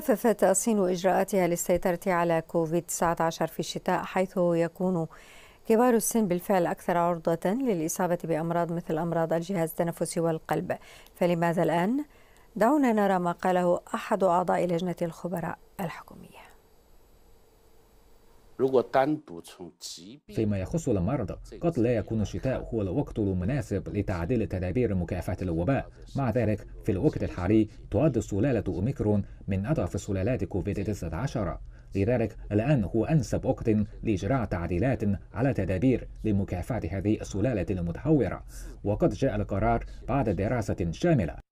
خففت الصين إجراءاتها للسيطرة على كوفيد-19 في الشتاء حيث يكون كبار السن بالفعل أكثر عرضة للإصابة بأمراض مثل أمراض الجهاز التنفسي والقلب فلماذا الآن؟ دعونا نرى ما قاله أحد أعضاء لجنة الخبراء الحكومية فيما يخص المرض قد لا يكون الشتاء هو الوقت المناسب لتعديل تدابير مكافحة الوباء مع ذلك في الوقت الحالي تعد سلالة أوميكرون من أضعف سلالات كوفيد-19 لذلك الآن هو أنسب وقت لإجراء تعديلات على تدابير لمكافحة هذه السلالة المتهورة وقد جاء القرار بعد دراسة شاملة